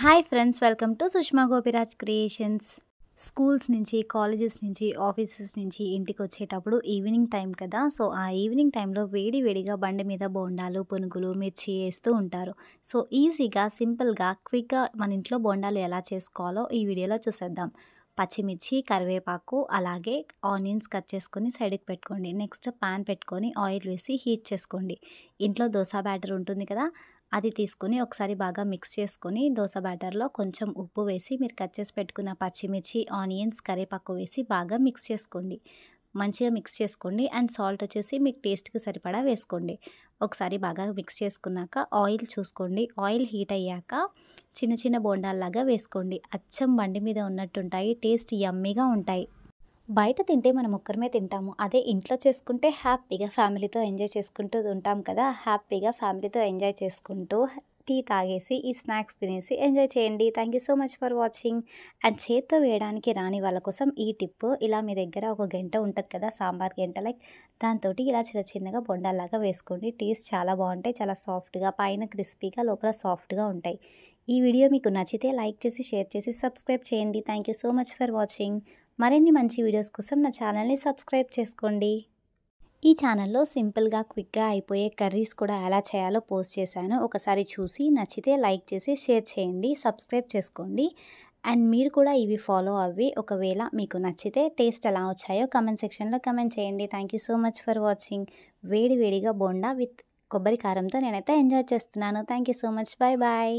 hi friends welcome to Sushma Gopiraj creations schools నుంచి colleges నుంచి offices నుంచి ఇంటికి వచ్చేటప్పుడు ఈవినింగ్ టైం కదా సో ఆ ఈవినింగ్ టైంలో వేడి వేడిగా బండి మీద బోండాలు పునుగులు మిర్చి వేస్తూ ఉంటారు సో ఈజీగా సింపుల్గా క్విక్గా మన ఇంట్లో బోండాలు ఎలా చేసుకోవాలో ఈ వీడియోలో చూసేద్దాం పచ్చిమిర్చి కరివేపాకు అలాగే ఆనియన్స్ కట్ చేసుకొని సైడ్కి పెట్టుకోండి నెక్స్ట్ ప్యాన్ పెట్టుకొని ఆయిల్ వేసి హీట్ చేసుకోండి ఇంట్లో దోశ బ్యాటర్ ఉంటుంది కదా అది తీసుకుని ఒకసారి బాగా మిక్స్ చేసుకొని దోశ బ్యాటర్లో కొంచెం ఉప్పు వేసి మీరు కట్ చేసి పెట్టుకున్న పచ్చిమిర్చి ఆనియన్స్ కరివేపాకు వేసి బాగా మిక్స్ చేసుకోండి మంచిగా మిక్స్ చేసుకోండి అండ్ సాల్ట్ వచ్చేసి మీకు టేస్ట్కి సరిపడా వేసుకోండి ఒకసారి బాగా మిక్స్ చేసుకున్నాక ఆయిల్ చూసుకోండి ఆయిల్ హీట్ అయ్యాక చిన్న చిన్న బోండాల్లాగా వేసుకోండి అచ్చం బండి మీద ఉన్నట్టుంటాయి టేస్ట్ యమ్మీగా ఉంటాయి బయట తింటే మనం ఒక్కరమే తింటాము అదే ఇంట్లో చేసుకుంటే హ్యాపీగా ఫ్యామిలీతో ఎంజాయ్ చేసుకుంటూ ఉంటాం కదా హ్యాపీగా ఫ్యామిలీతో ఎంజాయ్ చేసుకుంటూ టీ తాగేసి ఈ స్నాక్స్ తినేసి ఎంజాయ్ చేయండి thank you so much for watching and చేత్తో వేయడానికి రాని వాళ్ళ కోసం ఈ టిప్ ఇలా మీ దగ్గర ఒక గంట ఉంటుంది కదా సాంబార్ గంట లైక్ దాంతో ఇలా చిన్న చిన్నగా బొండాలాగా వేసుకోండి టీస్ చాలా బాగుంటాయి చాలా సాఫ్ట్గా పైన క్రిస్పీగా లోపల సాఫ్ట్గా ఉంటాయి ఈ వీడియో మీకు నచ్చితే లైక్ చేసి షేర్ చేసి సబ్స్క్రైబ్ చేయండి thank you so much for watching మరిన్ని మంచి వీడియోస్ కోసం నా ఛానల్ని సబ్స్క్రైబ్ చేసుకోండి ఈ ఛానల్లో సింపుల్గా క్విక్గా అయిపోయే కర్రీస్ కూడా ఎలా చేయాలో పోస్ట్ చేశాను ఒకసారి చూసి నచ్చితే లైక్ చేసి షేర్ చేయండి సబ్స్క్రైబ్ చేసుకోండి అండ్ మీరు కూడా ఇవి ఫాలో అవ్వి ఒకవేళ మీకు నచ్చితే టేస్ట్ ఎలా వచ్చాయో కమెంట్ సెక్షన్లో కమెంట్ చేయండి thank so much for watching వేడి వేడిగా బోండా విత్ కొబ్బరి కారంతో నేనైతే ఎంజాయ్ చేస్తున్నాను thank so much bye bye